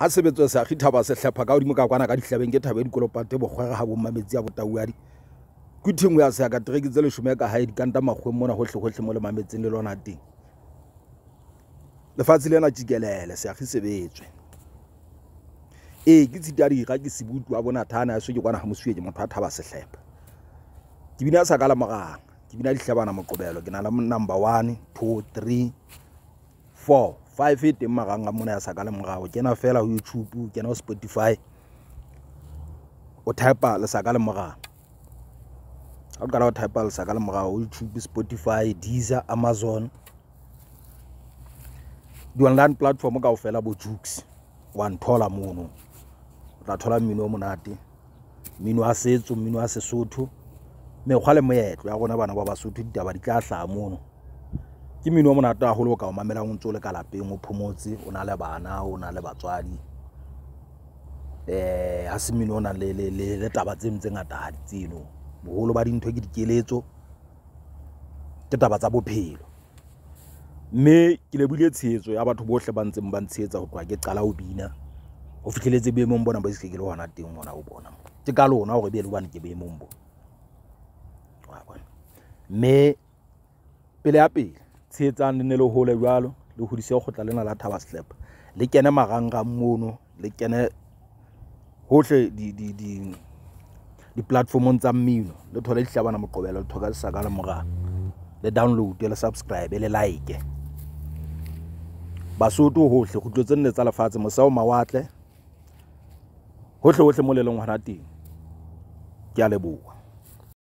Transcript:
ha sebetso sa khitha ba se hlepha ka godimo ka kwana ka dihlabeng ke thabe dikolopate bokgwere ga bommametsi ya botauadi ke thingwe ya se ya ka tereke tse lesome ka gae dikanta makgweng mona hlo mo le mametsi le lona le fatsi le na ena se seagi sebetswe ee ke tshita ga ke sebutu a bona thana ya so ke kwana ga ke motho a thaba sehlepa ke bina a sa ka lemogang ke bina ditlhabana moqobelo ke na number one two three four five e teng marangang mona ya saka le morao kena fela ho youtube o kena ho spotify o typa lesaka le morao ha o qala go typa lesaka le morao youtube spotify deezer amazon di-online platform fela bo jukes wa nthola mono o tla thola mmino o monate mmino wa setso mmino wa sesotho mekgwa le moetlo ya gona bana ba basotho ditaba di tla hlaha mono ke mmino o monate haholo o ka o mamelang o ntse o le ka lapeng o phomotse o na le bana o na le batswadi um ha se mmino o nang le taba tseno tse ngata ha di tseno boholo ba dintho ke dikeletso ke taba tsa bophelo mme ke lebuile tshehetso ya batho bohle ba ntseng ba ntshehetsa ho tloha ke qala ho bina ho fihleletse boemong bona ba iske ke le hona teng hona ho bona ke ka lona hore be le hobane ke boemong bona mme pele ya pele tshehetsang le ne le hole jwalo le hodise ho tla lena la thaba slap le kene marangrang mono le kene hohle di-platformong tsa mmino le thole dihlabana moqobelo le thoka lesaka le morao le download le subscribe le like basotho hohle kgutlo tse nne tsa lefatshe mosao mawatle hohle hohle mo le leng hona teng ke a leboa